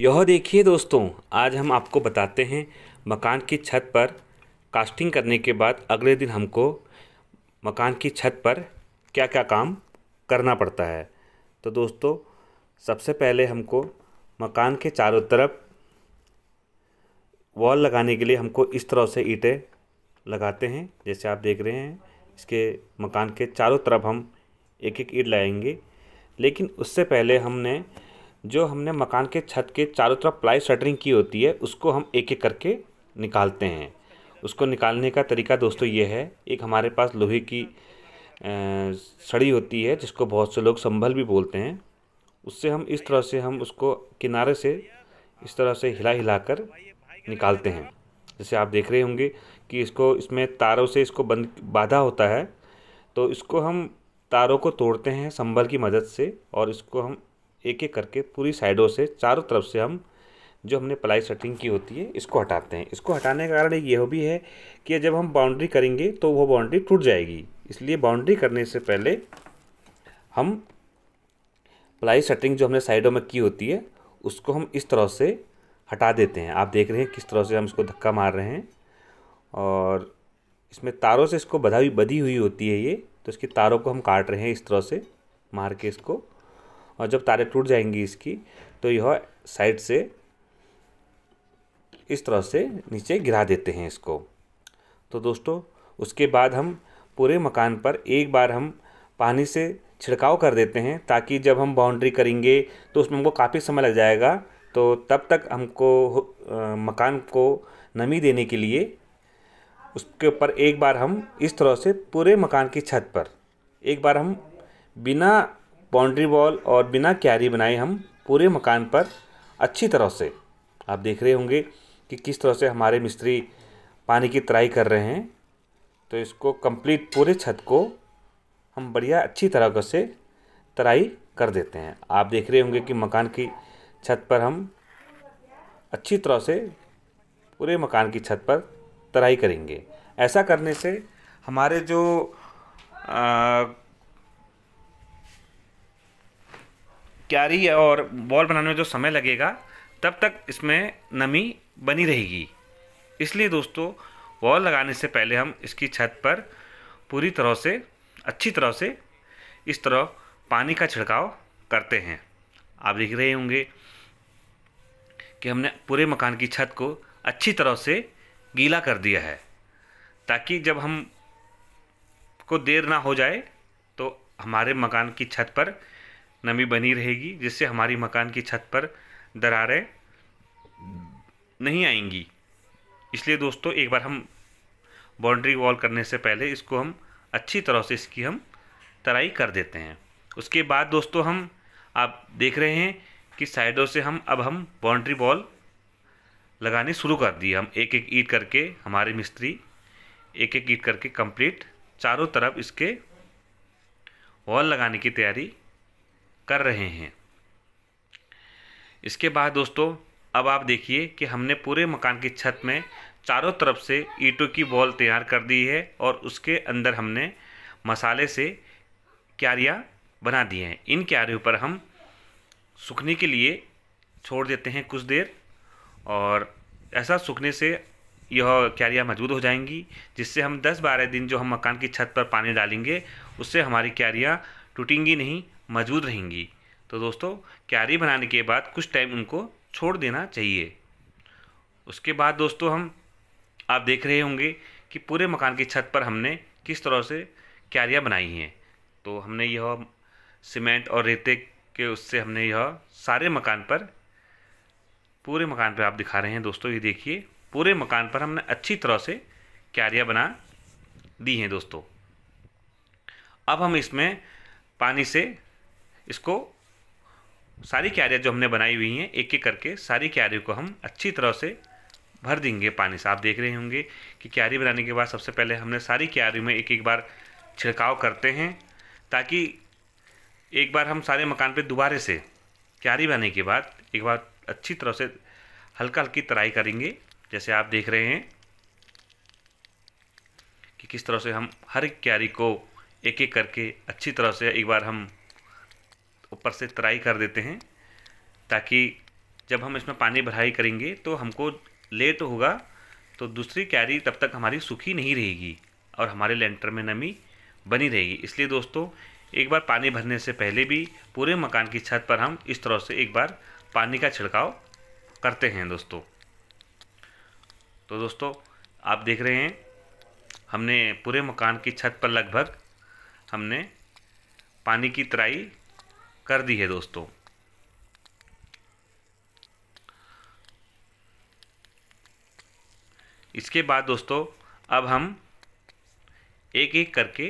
यह देखिए दोस्तों आज हम आपको बताते हैं मकान की छत पर कास्टिंग करने के बाद अगले दिन हमको मकान की छत पर क्या क्या काम करना पड़ता है तो दोस्तों सबसे पहले हमको मकान के चारों तरफ वॉल लगाने के लिए हमको इस तरह से ईंटें लगाते हैं जैसे आप देख रहे हैं इसके मकान के चारों तरफ हम एक एक ईट लगाएंगे लेकिन उससे पहले हमने जो हमने मकान के छत के चारों तरफ प्लाई शटरिंग की होती है उसको हम एक एक करके निकालते हैं उसको निकालने का तरीका दोस्तों ये है एक हमारे पास लोहे की सड़ी होती है जिसको बहुत से लोग संभल भी बोलते हैं उससे हम इस तरह से हम उसको किनारे से इस तरह से हिला हिला कर निकालते हैं जैसे आप देख रहे होंगे कि इसको इसमें तारों से इसको बंद बाधा होता है तो इसको हम तारों को तोड़ते हैं संभल की मदद से और इसको हम एक एक करके पूरी साइडों से चारों तरफ से हम जो हमने प्लाई सेटिंग की होती है इसको हटाते हैं इसको हटाने का कारण यह भी है कि जब हम बाउंड्री करेंगे तो वो बाउंड्री टूट जाएगी इसलिए बाउंड्री करने से पहले हम प्लाई सेटिंग जो हमने साइडों में की होती है उसको हम इस तरह से हटा देते हैं आप देख रहे हैं किस तरह से हम इसको धक्का मार रहे हैं और इसमें तारों से इसको बधा हुई बधी हुई होती है ये तो इसके तारों को हम काट रहे हैं इस तरह से मार के इसको और जब तारे टूट जाएंगी इसकी तो यह साइड से इस तरह से नीचे गिरा देते हैं इसको तो दोस्तों उसके बाद हम पूरे मकान पर एक बार हम पानी से छिड़काव कर देते हैं ताकि जब हम बाउंड्री करेंगे तो उसमें हमको काफ़ी समय लग जाएगा तो तब तक हमको आ, मकान को नमी देने के लिए उसके ऊपर एक बार हम इस तरह से पूरे मकान की छत पर एक बार हम बिना बाउंड्री वॉल और बिना क्यारी बनाए हम पूरे मकान पर अच्छी तरह से आप देख रहे होंगे कि किस तरह से हमारे मिस्त्री पानी की तराई कर रहे हैं तो इसको कंप्लीट पूरे छत को हम बढ़िया अच्छी तरह से तराई कर देते हैं आप देख रहे होंगे कि मकान की छत पर हम अच्छी तरह से पूरे मकान की छत पर तराई करेंगे ऐसा करने से हमारे जो आ, क्यारी और बॉल बनाने में जो समय लगेगा तब तक इसमें नमी बनी रहेगी इसलिए दोस्तों वॉल लगाने से पहले हम इसकी छत पर पूरी तरह से अच्छी तरह से इस तरह पानी का छिड़काव करते हैं आप देख रहे होंगे कि हमने पूरे मकान की छत को अच्छी तरह से गीला कर दिया है ताकि जब हम को देर ना हो जाए तो हमारे मकान की छत पर नमी बनी रहेगी जिससे हमारी मकान की छत पर दरारें नहीं आएंगी इसलिए दोस्तों एक बार हम बाउंड्री वॉल करने से पहले इसको हम अच्छी तरह से इसकी हम तराई कर देते हैं उसके बाद दोस्तों हम आप देख रहे हैं कि साइडों से हम अब हम बाउंड्री वॉल लगानी शुरू कर दिए हम एक एक ईट करके हमारे मिस्त्री एक एक ईट करके कंप्लीट चारों तरफ इसके वॉल लगाने की तैयारी कर रहे हैं इसके बाद दोस्तों अब आप देखिए कि हमने पूरे मकान की छत में चारों तरफ से ईंटों की बॉल तैयार कर दी है और उसके अंदर हमने मसाले से क्यारियाँ बना दिए हैं इन क्यारियों पर हम सूखने के लिए छोड़ देते हैं कुछ देर और ऐसा सूखने से यह क्यारियाँ मजबूत हो जाएंगी जिससे हम 10-12 दिन जो हम मकान की छत पर पानी डालेंगे उससे हमारी क्यारियाँ टूटेंगी नहीं मौजूद रहेंगी तो दोस्तों क्यारी बनाने के बाद कुछ टाइम उनको छोड़ देना चाहिए उसके बाद दोस्तों हम आप देख रहे होंगे कि पूरे मकान की छत पर हमने किस तरह से क्यारियाँ बनाई हैं तो हमने यह सीमेंट और रेते के उससे हमने यह सारे मकान पर पूरे मकान पर आप दिखा रहे हैं दोस्तों ये देखिए पूरे मकान पर हमने अच्छी तरह से क्यारियाँ बना दी हैं दोस्तों अब हम इसमें पानी से इसको सारी क्यारियाँ जो हमने बनाई हुई हैं एक एक करके सारी क्यारियों को हम अच्छी तरह से भर देंगे पानी से आप देख रहे होंगे कि क्यारी बनाने के बाद सबसे पहले हमने सारी क्यारियों में एक एक बार छिड़काव करते हैं ताकि एक बार हम सारे मकान पर दोबारे से क्यारी बनाने के बाद एक बार अच्छी तरह से हल्का हल्की तराई करेंगे जैसे आप देख रहे हैं कि किस तरह से हम हर एक क्यारी को एक एक करके अच्छी तरह से एक बार हम ऊपर से तराई कर देते हैं ताकि जब हम इसमें पानी भराई करेंगे तो हमको लेट होगा तो दूसरी क्यारी तब तक हमारी सूखी नहीं रहेगी और हमारे लेंटर में नमी बनी रहेगी इसलिए दोस्तों एक बार पानी भरने से पहले भी पूरे मकान की छत पर हम इस तरह से एक बार पानी का छिड़काव करते हैं दोस्तों तो दोस्तों आप देख रहे हैं हमने पूरे मकान की छत पर लगभग हमने पानी की तराई कर दी है दोस्तों इसके बाद दोस्तों अब हम एक एक करके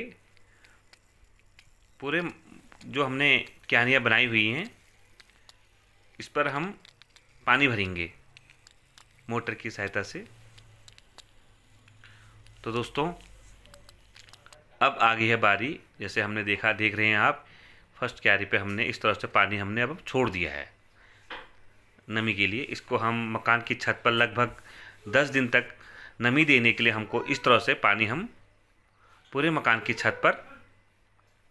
पूरे जो हमने क्यारियाँ बनाई हुई हैं इस पर हम पानी भरेंगे मोटर की सहायता से तो दोस्तों अब आ गई है बारी जैसे हमने देखा देख रहे हैं आप फर्स्ट क्यारी पे हमने इस तरह से पानी हमने अब छोड़ दिया है नमी के लिए इसको हम मकान की छत पर लगभग दस दिन तक नमी देने के लिए हमको इस तरह से पानी हम पूरे मकान की छत पर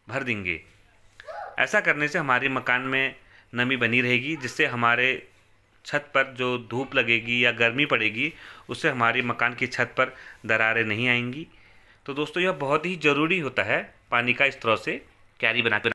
भर देंगे ऐसा करने से हमारे मकान में नमी बनी रहेगी जिससे हमारे छत पर जो धूप लगेगी या गर्मी पड़ेगी उससे हमारी मकान की छत पर दरारें नहीं आएंगी तो दोस्तों यह बहुत ही ज़रूरी होता है पानी का इस तरह से कैरी बना